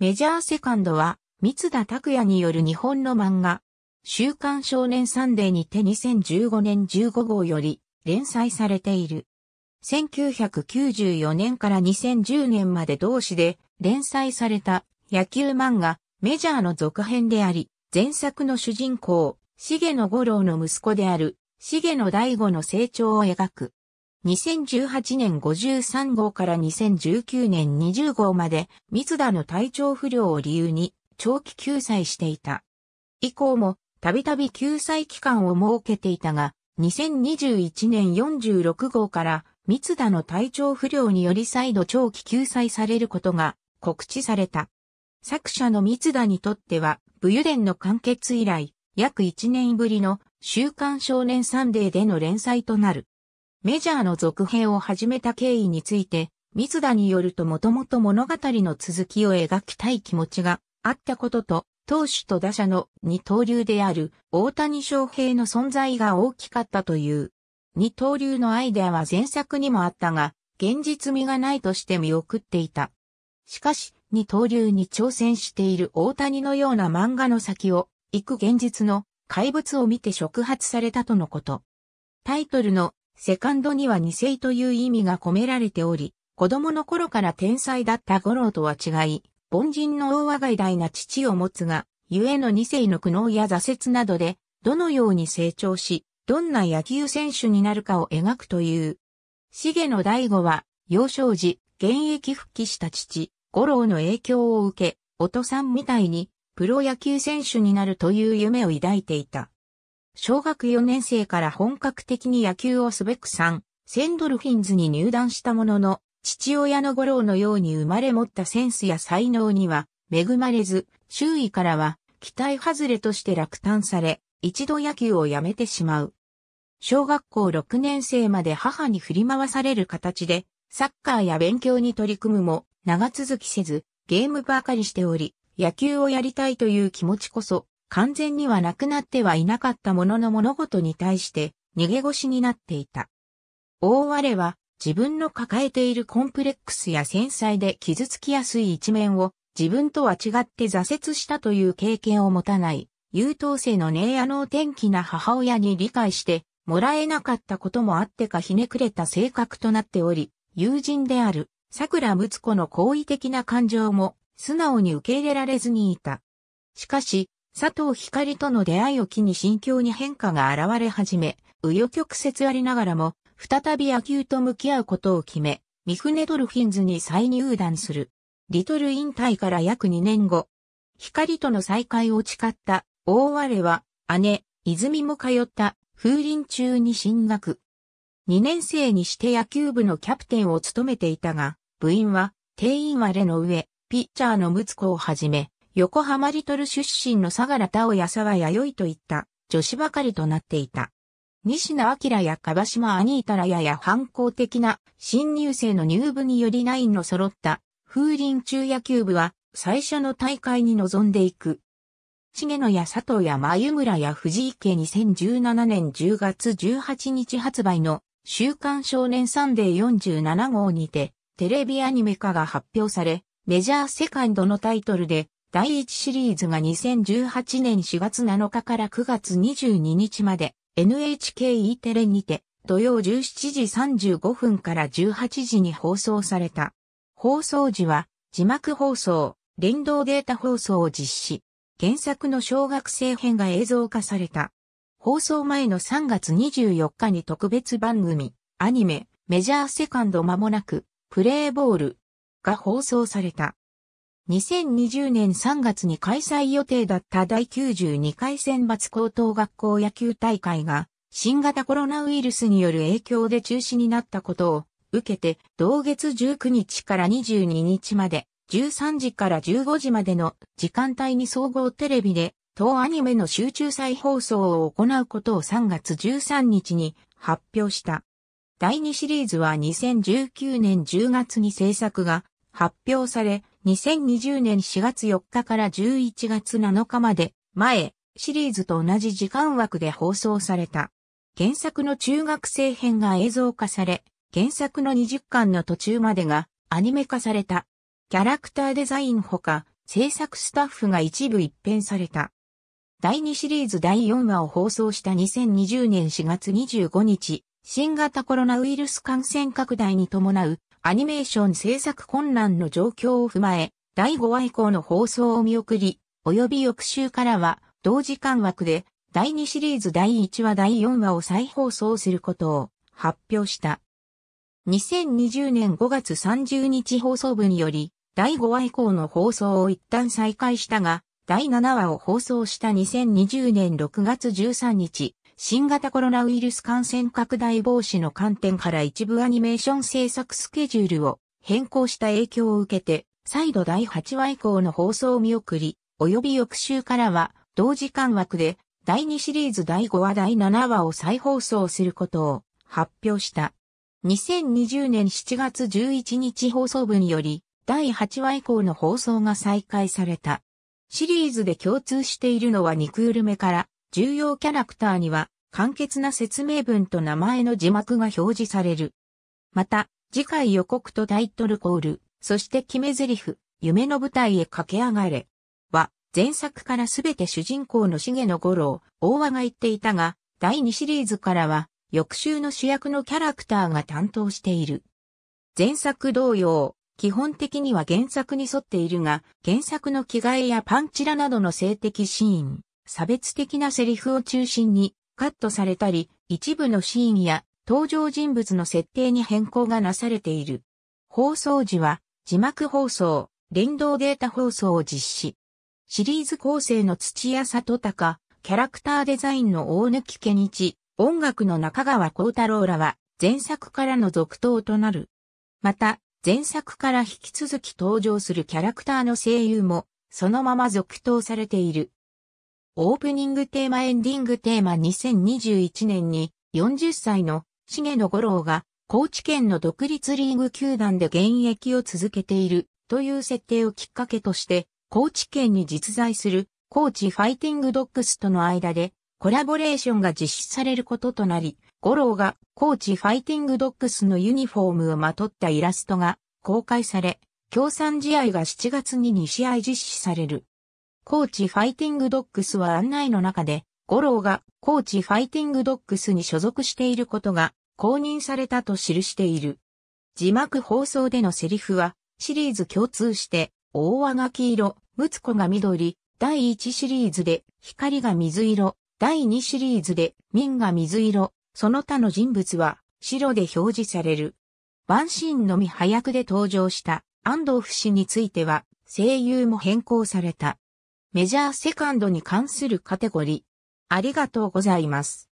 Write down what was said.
メジャーセカンドは、三田拓也による日本の漫画、週刊少年サンデーにて2015年15号より連載されている。1994年から2010年まで同誌で連載された野球漫画メジャーの続編であり、前作の主人公、茂野五郎の息子である、茂野大吾の成長を描く。2018年53号から2019年20号まで、三田の体調不良を理由に長期救済していた。以降も、たびたび救済期間を設けていたが、2021年46号から三田の体調不良により再度長期救済されることが告知された。作者の三田にとっては、武勇伝の完結以来、約1年ぶりの週刊少年サンデーでの連載となる。メジャーの続編を始めた経緯について、三田によるともともと物語の続きを描きたい気持ちがあったことと、投手と打者の二刀流である大谷翔平の存在が大きかったという。二刀流のアイデアは前作にもあったが、現実味がないとして見送っていた。しかし、二刀流に挑戦している大谷のような漫画の先を行く現実の怪物を見て触発されたとのこと。タイトルのセカンドには二世という意味が込められており、子供の頃から天才だった五郎とは違い、凡人の大和外大な父を持つが、ゆえの二世の苦悩や挫折などで、どのように成長し、どんな野球選手になるかを描くという。重野大吾は、幼少時、現役復帰した父、五郎の影響を受け、お父さんみたいに、プロ野球選手になるという夢を抱いていた。小学4年生から本格的に野球をすべく3、センドルフィンズに入団したものの、父親の五郎のように生まれ持ったセンスや才能には恵まれず、周囲からは期待外れとして落胆され、一度野球をやめてしまう。小学校6年生まで母に振り回される形で、サッカーや勉強に取り組むも長続きせず、ゲームばかりしており、野球をやりたいという気持ちこそ、完全にはなくなってはいなかったものの物事に対して逃げ腰になっていた。大我は自分の抱えているコンプレックスや繊細で傷つきやすい一面を自分とは違って挫折したという経験を持たない優等生のネイヤの天気な母親に理解してもらえなかったこともあってかひねくれた性格となっており、友人である桜睦子の好意的な感情も素直に受け入れられずにいた。しかし、佐藤光との出会いを機に心境に変化が現れ始め、紆余曲折ありながらも、再び野球と向き合うことを決め、三船ドルフィンズに再入団する。リトル引退から約2年後、光との再会を誓った大我は、姉、泉も通った風林中に進学。2年生にして野球部のキャプテンを務めていたが、部員は定員割れの上、ピッチャーの睦子をはじめ、横浜リトル出身の相良太や、沢弥生といった女子ばかりとなっていた。西野明や樺島アニータラやや反抗的な新入生の入部によりナインの揃った風林中野球部は最初の大会に臨んでいく。重野や佐藤や眉村や藤井家2017年10月18日発売の週刊少年サンデー47号にてテレビアニメ化が発表され、メジャーセカンドのタイトルで第1シリーズが2018年4月7日から9月22日まで NHKE テレにて土曜17時35分から18時に放送された。放送時は字幕放送、連動データ放送を実施。原作の小学生編が映像化された。放送前の3月24日に特別番組、アニメ、メジャーセカンド間もなく、プレイボールが放送された。2020年3月に開催予定だった第92回選抜高等学校野球大会が新型コロナウイルスによる影響で中止になったことを受けて同月19日から22日まで13時から15時までの時間帯に総合テレビで当アニメの集中再放送を行うことを3月13日に発表した。第2シリーズは2019年10月に制作が発表され、2020年4月4日から11月7日まで、前、シリーズと同じ時間枠で放送された。原作の中学生編が映像化され、原作の20巻の途中までがアニメ化された。キャラクターデザインほか、制作スタッフが一部一変された。第2シリーズ第4話を放送した2020年4月25日、新型コロナウイルス感染拡大に伴うアニメーション制作困難の状況を踏まえ、第5話以降の放送を見送り、及び翌週からは、同時間枠で、第2シリーズ第1話第4話を再放送することを発表した。2020年5月30日放送部により、第5話以降の放送を一旦再開したが、第7話を放送した2020年6月13日、新型コロナウイルス感染拡大防止の観点から一部アニメーション制作スケジュールを変更した影響を受けて、再度第8話以降の放送を見送り、及び翌週からは同時間枠で第2シリーズ第5話第7話を再放送することを発表した。2020年7月11日放送部により、第8話以降の放送が再開された。シリーズで共通しているのは肉うるめから重要キャラクターには、簡潔な説明文と名前の字幕が表示される。また、次回予告とタイトルコール、そして決め台詞、夢の舞台へ駆け上がれ。は、前作からすべて主人公の重野五郎、大和が言っていたが、第2シリーズからは、翌週の主役のキャラクターが担当している。前作同様、基本的には原作に沿っているが、原作の着替えやパンチラなどの性的シーン、差別的なセリフを中心にカットされたり、一部のシーンや登場人物の設定に変更がなされている。放送時は字幕放送、連動データ放送を実施。シリーズ構成の土屋里隆、キャラクターデザインの大貫健一、音楽の中川幸太郎らは前作からの続投となる。また、前作から引き続き登場するキャラクターの声優もそのまま続投されている。オープニングテーマエンディングテーマ2021年に40歳の重野五郎が高知県の独立リーグ球団で現役を続けているという設定をきっかけとして高知県に実在する高知ファイティングドッグスとの間でコラボレーションが実施されることとなり五郎が高知ファイティングドッグスのユニフォームをまとったイラストが公開され協賛試合が7月に2試合実施される。コーチファイティングドッグスは案内の中で、五郎がコーチファイティングドッグスに所属していることが公認されたと記している。字幕放送でのセリフは、シリーズ共通して、大和が黄色、ムツコが緑、第1シリーズで、光が水色、第2シリーズで、民が水色、その他の人物は、白で表示される。ワンシーンのみ早くで登場した安藤不死については、声優も変更された。メジャーセカンドに関するカテゴリー。ありがとうございます。